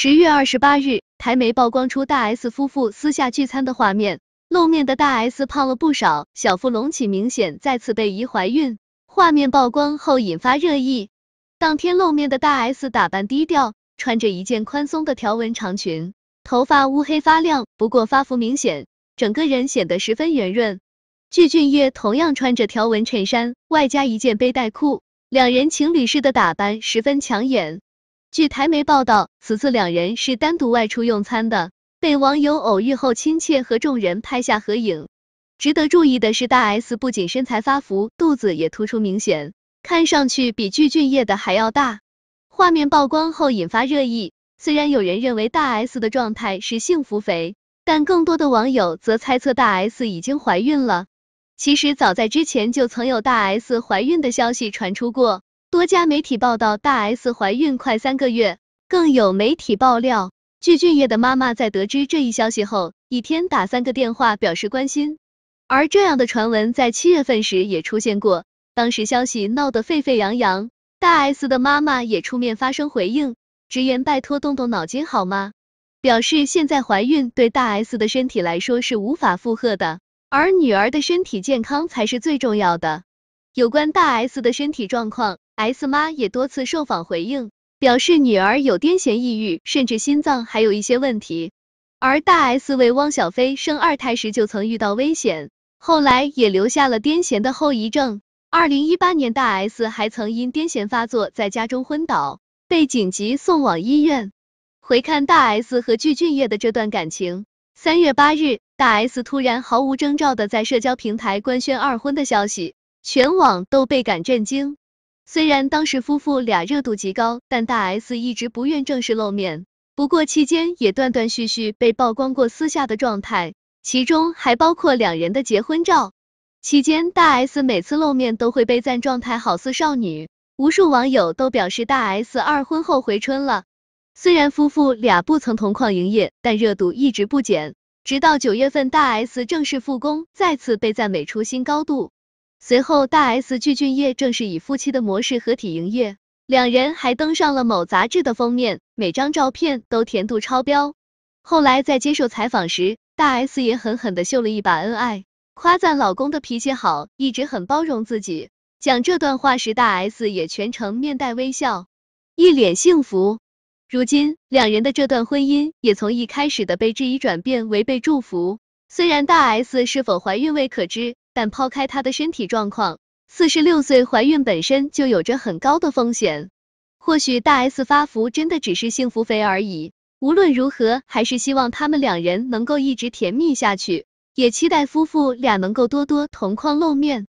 十月二十八日，台媒曝光出大 S 夫妇私下聚餐的画面。露面的大 S 胖了不少，小腹隆起明显，再次被疑怀孕。画面曝光后引发热议。当天露面的大 S 打扮低调，穿着一件宽松的条纹长裙，头发乌黑发亮，不过发福明显，整个人显得十分圆润。具俊晔同样穿着条纹衬衫，外加一件背带裤，两人情侣式的打扮十分抢眼。据台媒报道，此次两人是单独外出用餐的，被网友偶遇后亲切和众人拍下合影。值得注意的是，大 S 不仅身材发福，肚子也突出明显，看上去比具俊晔的还要大。画面曝光后引发热议，虽然有人认为大 S 的状态是幸福肥，但更多的网友则猜测大 S 已经怀孕了。其实早在之前就曾有大 S 怀孕的消息传出过。多家媒体报道大 S 怀孕快三个月，更有媒体爆料，据俊晔的妈妈在得知这一消息后，一天打三个电话表示关心。而这样的传闻在七月份时也出现过，当时消息闹得沸沸扬扬，大 S 的妈妈也出面发声回应，直言拜托动动脑筋好吗？表示现在怀孕对大 S 的身体来说是无法负荷的，而女儿的身体健康才是最重要的。有关大 S 的身体状况。S 妈也多次受访回应，表示女儿有癫痫、抑郁，甚至心脏还有一些问题。而大 S 为汪小菲生二胎时就曾遇到危险，后来也留下了癫痫的后遗症。二零一八年大 S 还曾因癫痫发作在家中昏倒，被紧急送往医院。回看大 S 和具俊晔的这段感情，三月八日，大 S 突然毫无征兆的在社交平台官宣二婚的消息，全网都倍感震惊。虽然当时夫妇俩热度极高，但大 S 一直不愿正式露面。不过期间也断断续续被曝光过私下的状态，其中还包括两人的结婚照。期间大 S 每次露面都会被赞状态好似少女，无数网友都表示大 S 二婚后回春了。虽然夫妇俩不曾同框营业，但热度一直不减，直到九月份大 S 正式复工，再次被赞美出新高度。随后，大 S 具俊晔正式以夫妻的模式合体营业，两人还登上了某杂志的封面，每张照片都甜度超标。后来在接受采访时，大 S 也狠狠的秀了一把恩爱，夸赞老公的脾气好，一直很包容自己。讲这段话时，大 S 也全程面带微笑，一脸幸福。如今，两人的这段婚姻也从一开始的被质疑转变为被祝福。虽然大 S 是否怀孕未可知。但抛开她的身体状况，四十六岁怀孕本身就有着很高的风险。或许大 S 发福真的只是幸福肥而已。无论如何，还是希望他们两人能够一直甜蜜下去，也期待夫妇俩能够多多同框露面。